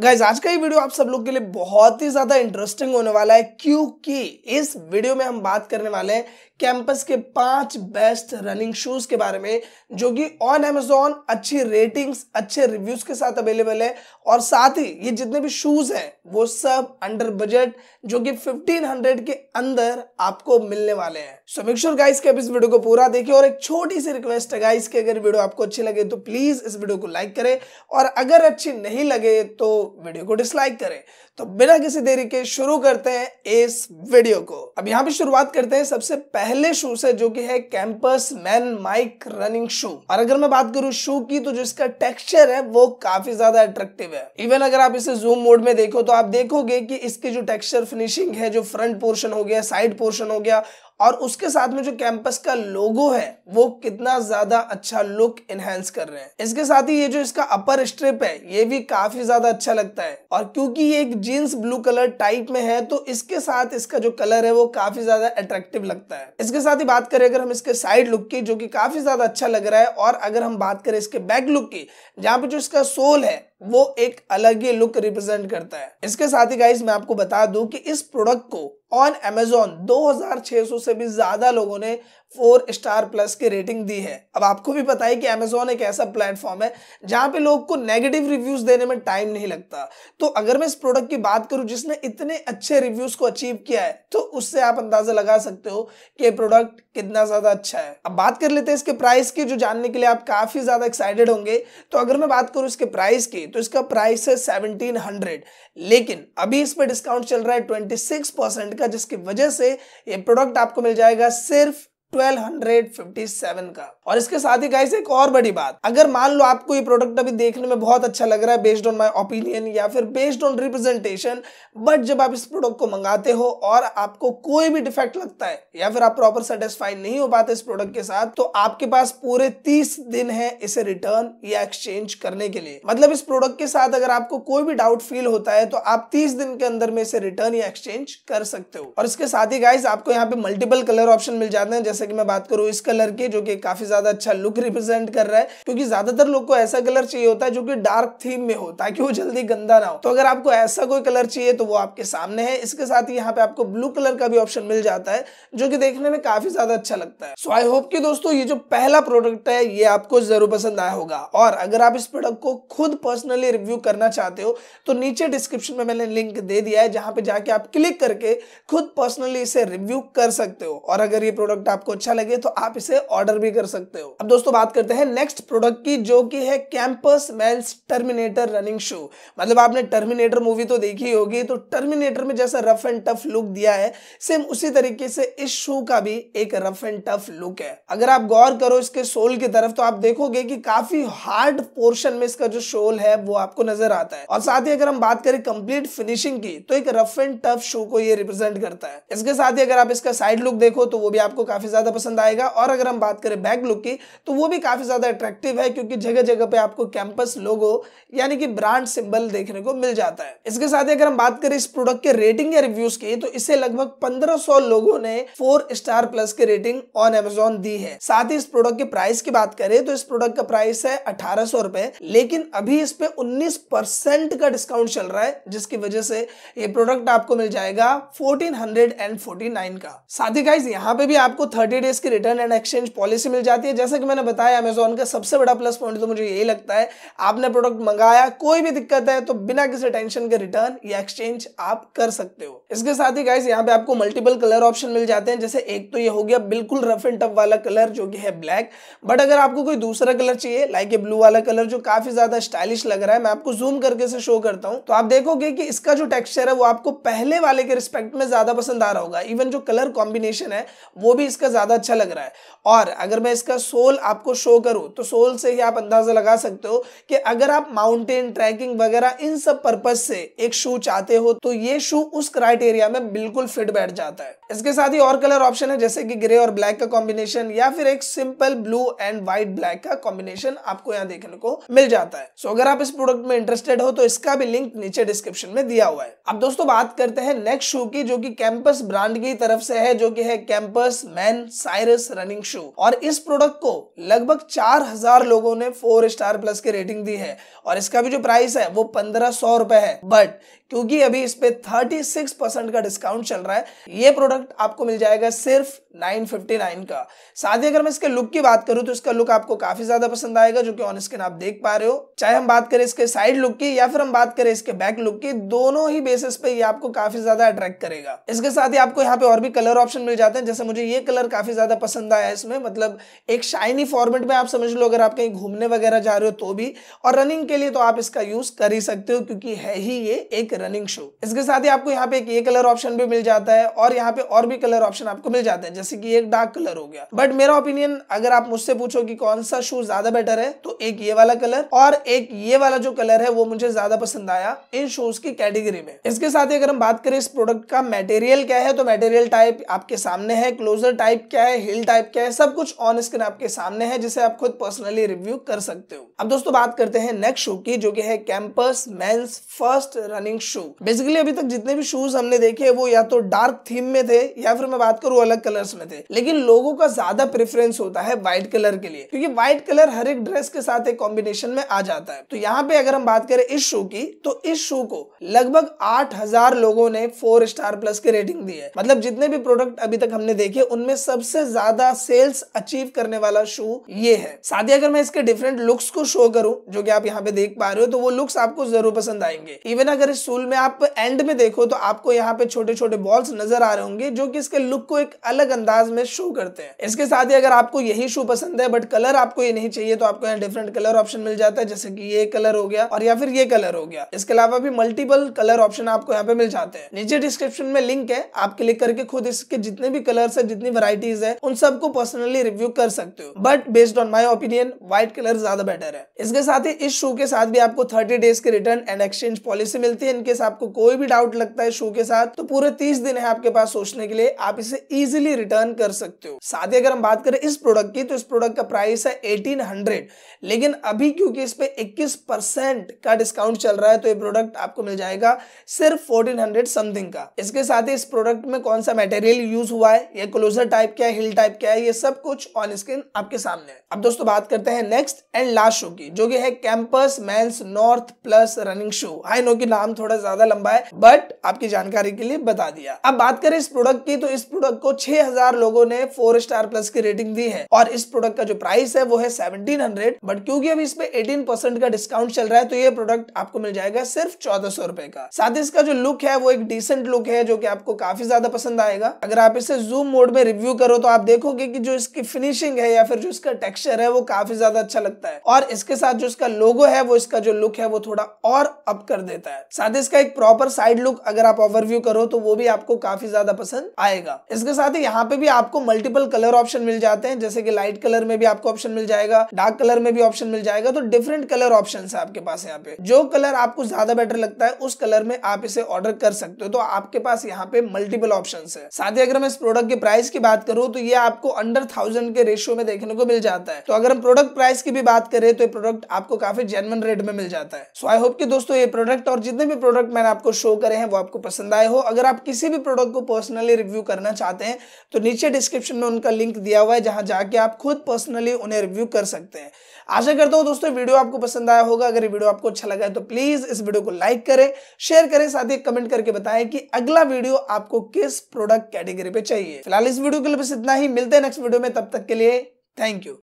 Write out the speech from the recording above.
Guys आज का ये वीडियो आप सब लोग के लिए बहुत ही ज्यादा इंटरेस्टिंग होने वाला है क्योंकि इस वीडियो में हम बात करने वाले हैं कैंपस के पांच बेस्ट रनिंग शूज के बारे में जो कि ऑन एमेजॉन अच्छी रेटिंग्स अच्छे रिव्यूज के साथ अवेलेबल है और साथ ही ये जितने भी शूज हैं वो सब अंडर बजट जो कि 1500 के अंदर आपको मिलने वाले हैं सो मेक श्योर गाइस के अब इस वीडियो को पूरा देखिए और एक छोटी सी रिक्वेस्ट है गाइस की अगर वीडियो आपको अच्छी लगे तो प्लीज इस वीडियो को लाइक करें और अगर अच्छी नहीं लगे तो वीडियो को डिसलाइक करें तो बिना किसी देरी के शुरू करते हैं इस वीडियो को अब यहाँ पे शुरुआत करते हैं सबसे पहले शू से जो कि है Campus man Mike running shoe और अगर मैं बात करूँ शू की तो जो इसका टेक्सचर है वो काफी ज्यादा अट्रेक्टिव है इवन अगर आप इसे जूम मोड में देखो तो आप देखोगे की इसकी जो टेक्स्चर फिनिशिंग है जो फ्रंट पोर्शन हो गया साइड पोर्शन हो गया और उसके साथ में जो कैंपस का लोगो है वो कितना ज्यादा अच्छा लुक एनहेंस कर रहे हैं इसके साथ ही ये जो इसका अपर स्ट्रिप है ये भी काफी ज्यादा अच्छा लगता है और क्योंकि ये एक जींस ब्लू कलर टाइप में है तो इसके साथ इसका जो कलर है वो काफी ज्यादा अट्रैक्टिव लगता है इसके साथ ही बात करें अगर हम इसके साइड लुक की जो की काफी ज्यादा अच्छा लग रहा है और अगर हम बात करें इसके बैक लुक की जहाँ पे जो इसका सोल है वो एक अलग ही लुक रिप्रेजेंट करता है इसके साथ ही गाइस मैं आपको बता दूं कि इस प्रोडक्ट को ऑन अमेजोन 2600 से भी ज्यादा लोगों ने फोर स्टार प्लस की रेटिंग दी है अब आपको भी पता है कि अमेजोन एक ऐसा प्लेटफॉर्म है जहां पे लोग को नेगेटिव रिव्यूज देने में टाइम नहीं लगता तो अगर मैं इस प्रोडक्ट की बात करूं जिसने इतने अच्छे रिव्यूज को अचीव किया है तो उससे आप अंदाजा लगा सकते हो कि ये प्रोडक्ट कितना ज्यादा अच्छा है अब बात कर लेते हैं इसके प्राइस की जो जानने के लिए आप काफी ज्यादा एक्साइटेड होंगे तो अगर मैं बात करूं इसके प्राइस की तो इसका प्राइस है सेवनटीन हंड्रेड लेकिन अभी इस पर डिस्काउंट चल रहा है ट्वेंटी सिक्स परसेंट का जिसकी वजह से ये प्रोडक्ट आपको मिल जाएगा सिर्फ 1257 का और इसके साथ ही गाइस एक और बड़ी बात अगर मान लो आपको ये प्रोडक्ट अभी देखने में बहुत अच्छा लग रहा है बेस्ड ऑन माय ओपिनियन या फिर बेस्ड ऑन रिप्रेजेंटेशन बट जब आप इस प्रोडक्ट को मंगाते हो और आपको कोई भी डिफेक्ट लगता है या फिर आप प्रॉपर सेटिस्फाई नहीं हो पाते इस प्रोडक्ट के साथ तो आपके पास पूरे तीस दिन है इसे रिटर्न या एक्सचेंज करने के लिए मतलब इस प्रोडक्ट के साथ अगर आपको कोई भी डाउट फील होता है तो आप तीस दिन के अंदर में इसे रिटर्न या एक्सचेंज कर सकते हो और इसके साथ ही गाइस आपको यहाँ पे मल्टीपल कलर ऑप्शन मिल जाते हैं जैसे कि मैं बात करूँ इस कलर के जो कि काफी ज्यादा अच्छा लुक रिप्रेजेंट कर रहा है क्योंकि ज्यादातर लोग को ऐसा कलर चाहिए होता है जो कि डार्क थीम में हो ताकि वो जल्दी गंदा ना हो तो अगर आपको ऐसा कोई कलर चाहिए तो वो आपके सामने है इसके साथ यहाँ पे आपको ब्लू कलर का भी ऑप्शन मिल जाता है जो की देखने में काफी ज्यादा अच्छा लगता है सो आई होप की दोस्तों ये जो पहला प्रोडक्ट है ये आपको जरूर पसंद आया होगा और अगर आप इस प्रोडक्ट को खुद पर्सनली रिव्यू करना चाहते हो तो नीचे डिस्क्रिप्शन में मैंने लिंक दे दिया है जहां पे जाके आप क्लिक करके खुद पर्सनली इसे रिव्यू कर सकते हो और अगर ये प्रोडक्ट आपको अच्छा लगे तो आप इसे ऑर्डर भी कर सकते सकते हो अब दोस्तों बात करते हैं नेक्स्ट प्रोडक्ट की जो कि है Campus males Terminator running shoe मतलब आपने टर्मिनेटर मूवी तो देखी होगी तो टर्मिनेटर में जैसा रफ एंड टफ लुक दिया है सेम उसी तरीके से इस शू का भी एक रफ एंड टफ लुक है अगर आप गौर करो इसके सोल की तरफ तो आप देखोगे की काफी हार्ड पोर्शन में इसका जो सोल है वो आपको नजर आता है और साथ ही अगर हम बात करें कंप्लीट फिनिशिंग की तो एक रफ एंड टफ शो को ये रिप्रेजेंट करता है इसके साथ ही अगर आप इसका साइड लुक देखो तो वो भी आपको काफी ज्यादा पसंद आएगा और अगर हम बात करें बैक लुक लोग की तो वो भी काफ़ी ज़्यादा अट्रैक्टिव है क्योंकि जगह जगह पे आपको कैंपस लोगो यानी कि ब्रांड सिंबल देखने को मिल जाता है इसके साथ ही अगर हम बात करें इस प्रोडक्ट के रेटिंग या रिव्यूज की तो इसे लगभग पंद्रह लोगों ने फोर स्टार प्लस की रेटिंग ऑन एमेजोन दी है साथ ही इस प्रोडक्ट के प्राइस की बात करें तो इस प्रोडक्ट का प्राइस है अठारह रुपए लेकिन अभी इस पे उन्नीस का डिस्काउंट चल रहा है जिसकी वजह से ये प्रोडक्ट आपको मिल जाएगा fourteen hundred and forty nine का साथ ही गाइज यहाँ पे भी आपको थर्टी डेज की रिटर्न एंड एक्सचेंज पॉलिसी मिल जाती जाती है जैसे कि मैंने बताया अमेजोन का सबसे बड़ा प्लस पॉइंट तो मुझे यही लगता है आपने प्रोडक्ट मंगाया कोई भी दिक्कत है तो बिना किसी टेंशन के रिटर्न या एक्सचेंज आप कर सकते हो इसके साथ ही गाइस यहाँ पे आपको मल्टीपल कलर ऑप्शन मिल जाते हैं जैसे एक तो ये हो गया बिल्कुल रफ एंड टफ वाला कलर जो कि है ब्लैक बट अगर आपको कोई दूसरा कलर चाहिए लाइक ये ब्लू वाला कलर जो काफी ज्यादा स्टाइलिश लग रहा है मैं आपको जूम करके से शो करता हूँ तो आप देखोगे की इसका जो टेक्स्चर है वो आपको पहले वाले के रिस्पेक्ट में ज्यादा पसंद आ रहा होगा इवन जो कलर कॉम्बिनेशन है वो भी इसका ज्यादा अच्छा लग रहा है और अगर मैं इसका सोल आपको शो करो तो सोल से ही आप अंदाज़ा लगा सकते हो कि अगर आप माउंटेन ट्रैकिंग वगैरह इन सब पर्पज से एक शू चाहते हो तो ये शू उस क्राइटेरिया में बिल्कुल फिट बैठ जाता है इसके साथ ही और कलर ऑप्शन है जैसे कि ग्रे और ब्लैक का कॉम्बिनेशन या फिर एक simple blue and white black का कॉम्बिनेशन आपको यहाँ देखने को मिल जाता है सो अगर आप इस प्रोडक्ट में इंटरेस्टेड हो तो इसका भी लिंक नीचे डिस्क्रिप्शन में दिया हुआ है अब दोस्तों बात करते हैं नेक्स्ट शू की जो की कैंपस ब्रांड की तरफ से है जो की है Campus man Cyrus running shoe और इस प्रोडक्ट प्रोडक्ट को लगभग चार हजार लोगों ने फोर स्टार प्लस की रेटिंग दी है और इसका भी जो प्राइस है वो पंद्रह सौ रुपए है बट क्योंकि अभी इस पे थर्टी सिक्स परसेंट का डिस्काउंट चल रहा है ये प्रोडक्ट आपको मिल जाएगा सिर्फ नाइन फिफ्टी नाइन का साथ ही अगर मैं इसके लुक की बात करूं तो इसका लुक आपको काफी ज्यादा पसंद आएगा जो कि ऑन स्क्रीन आप देख पा रहे हो चाहे हम बात करें इसके साइड लुक की या फिर हम बात करें इसके बैक लुक की दोनों ही बेसिस पे ये आपको काफी ज्यादा अट्रैक्ट करेगा इसके साथ ही आपको यहाँ पे और भी कलर ऑप्शन मिल जाते हैं जैसे मुझे ये कलर काफी ज्यादा पसंद आया इसमें मतलब एक शाइनी फॉर्मेट में आप समझ लो अगर आप कहीं घूमने वगैरह जा रहे हो तो भी और रनिंग के लिए तो आप इसका यूज कर ही सकते हो क्योंकि है ही ये एक रनिंग शू इसके साथ ही आपको यहाँ पे एक ये कलर ऑप्शन भी मिल जाता है और यहाँ पे और भी कलर ऑप्शन आपको मिल जाता है जैसे कि एक डार्क कलर हो गया बट मेरा ओपिनियन अगर आप मुझसे पूछो कि कौन सा शू ज्यादा बेटर है तो एक ये वाला कलर और एक ये वाला जो कलर है वो मुझे ज्यादा पसंद आया इन शूज की कैटेगरी में इसके साथ ही अगर हम बात करें इस प्रोडक्ट का मेटेरियल क्या है तो मेटेरियल टाइप आपके सामने है क्लोजर टाइप क्या है हिल टाइप क्या है सब कुछ ऑन स्क्रीन स्क्रीन आपके सामने है जिसे आप खुद पर्सनली रिव्यू कर सकते हो अब दोस्तों बात करते हैं नेक्स्ट शो की जो कि है Campus men's first running shoe basically अभी तक जितने भी शूज हमने देखे वो या तो डार्क थीम में थे या फिर मैं बात करूं अलग कलर्स में थे लेकिन लोगों का ज्यादा प्रेफरेंस होता है व्हाइट कलर के लिए क्योंकि व्हाइट कलर हर एक ड्रेस के साथ एक कॉम्बिनेशन में आ जाता है तो यहाँ पे अगर हम बात करें इस शो की तो इस शो को लगभग आठ लोगों ने फोर स्टार प्लस की रेटिंग दी है मतलब जितने भी प्रोडक्ट अभी तक हमने देखे उनमें सबसे ज्यादा सेल्स अचीव कर करने वाला शू ये है साथ ही अगर मैं इसके डिफरेंट लुक्स को शो करूं जो कि आप यहाँ पे देख पा रहे हो तो वो लुक्स आपको जरूर पसंद आएंगे इवन अगर इस शूल में आप एंड में देखो तो आपको यहाँ पे छोटे छोटे बॉल्स नजर आ रहे होंगे जो की इसके लुक को एक अलग अंदाज में शो करते हैं इसके साथ ही अगर आपको यही शू पसंद है बट कलर आपको ये नहीं चाहिए तो आपको यहाँ डिफरेंट कलर ऑप्शन मिल जाता है जैसे की ये कलर हो गया और या फिर ये कलर हो गया इसके अलावा भी मल्टीपल कलर ऑप्शन आपको यहाँ पे मिल जाते हैं नीचे डिस्क्रिप्शन में लिंक है आप क्लिक करके खुद इसके जितने भी कलर है जितनी वराइटीज है उन सबको पर्सनली रिव्यू कर सकते हो but based on my opinion white colour ज्यादा बेटर है इसके साथ ही इस शू के साथ भी आपको थर्टी डेज के रिटर्न एंड एक्सचेंज पॉलिसी मिलती है इनकेस आपको कोई भी डाउट लगता है शू के साथ तो पूरे तीस दिन है आपके पास सोचने के लिए आप इसे इजिली रिटर्न कर सकते हो साथ ही अगर हम बात करें इस प्रोडक्ट की तो इस प्रोडक्ट का प्राइस है एटीन लेकिन अभी क्योंकि इस पे इक्कीस का डिस्काउंट चल रहा है तो ये प्रोडक्ट आपको मिल जाएगा सिर्फ फोर्टीन समथिंग का इसके साथ ही इस प्रोडक्ट में कौन सा मटेरियल यूज हुआ है ये क्लोजर टाइप क्या है हिल टाइप क्या है ये सब कुछ ऑन इसका स्क्रीन आपके सामने है अब दोस्तों बात करते हैं नेक्स्ट एंड लास्ट शो की जो कि है Campus men's North plus running shoe I know की नाम थोड़ा ज्यादा लंबा है बट आपकी जानकारी के लिए बता दिया अब बात करें इस प्रोडक्ट की तो इस प्रोडक्ट को हजार लोगों ने फोर स्टार प्लस की रेटिंग दी है और इस प्रोडक्ट का जो प्राइस है वो है सेवनटीन बट क्योंकि अभी इसमें एटीन परसेंट का डिस्काउंट चल रहा है तो ये प्रोडक्ट आपको मिल जाएगा सिर्फ चौदह सौ रुपए का साथ ही इसका जो लुक है वो एक डिसेंट लुक है जो की आपको काफी ज्यादा पसंद आएगा अगर आप इसे जूम मोड में रिव्यू करो तो आप देखोगे की जो इसकी फिनिशिंग फिनिशिंग है या फिर जो इसका टेक्सचर है वो काफी ज्यादा अच्छा लगता है और इसके साथ जो इसका लोगो है वो इसका जो लुक है वो थोड़ा और अप कर देता है साथ ही इसका एक प्रॉपर साइड लुक अगर आप ओवरव्यू करो तो वो भी आपको काफी ज्यादा पसंद आएगा इसके साथ ही यहाँ पे भी आपको मल्टीपल कलर ऑप्शन मिल जाते हैं जैसे कि लाइट कलर में भी आपको ऑप्शन मिल जाएगा डार्क कलर में भी ऑप्शन मिल जाएगा तो डिफरेंट कलर ऑप्शन है आपके पास यहाँ पे जो कलर आपको ज्यादा बेटर लगता है उस कलर में आप इसे ऑर्डर कर सकते हो तो आपके पास यहाँ पे मल्टीपल ऑप्शन है साथ ही अगर मैं इस प्रोडक्ट के प्राइस की बात करूँ तो ये आपको अंडर थाउजेंड के रेशियो में देखने को मिल जाता है तो अगर हम प्रोडक्ट प्राइस की भी बात करें तो ये प्रोडक्ट आपको काफी जेनवन रेट में मिल जाता है सो आई होप कि दोस्तों ये प्रोडक्ट और जितने भी प्रोडक्ट मैंने आपको शो करे हैं वो आपको पसंद आए हो अगर आप किसी भी प्रोडक्ट को पर्सनली रिव्यू करना चाहते हैं तो नीचे डिस्क्रिप्शन में उनका लिंक दिया हुआ है जहां जाके आप खुद पर्सनली उन्हें रिव्यू कर सकते हैं आशा करता हूँ दोस्तों वीडियो आपको पसंद आया होगा अगर वीडियो आपको अच्छा लगा है तो प्लीज इस वीडियो को लाइक करें शेयर करें साथ ही कमेंट करके बताएं कि अगला वीडियो आपको किस प्रोडक्ट कैटेगरी पे चाहिए फिलहाल इस वीडियो के लिए बस इतना ही मिलते हैं नेक्स्ट वीडियो में तब तक के लिए Thank you.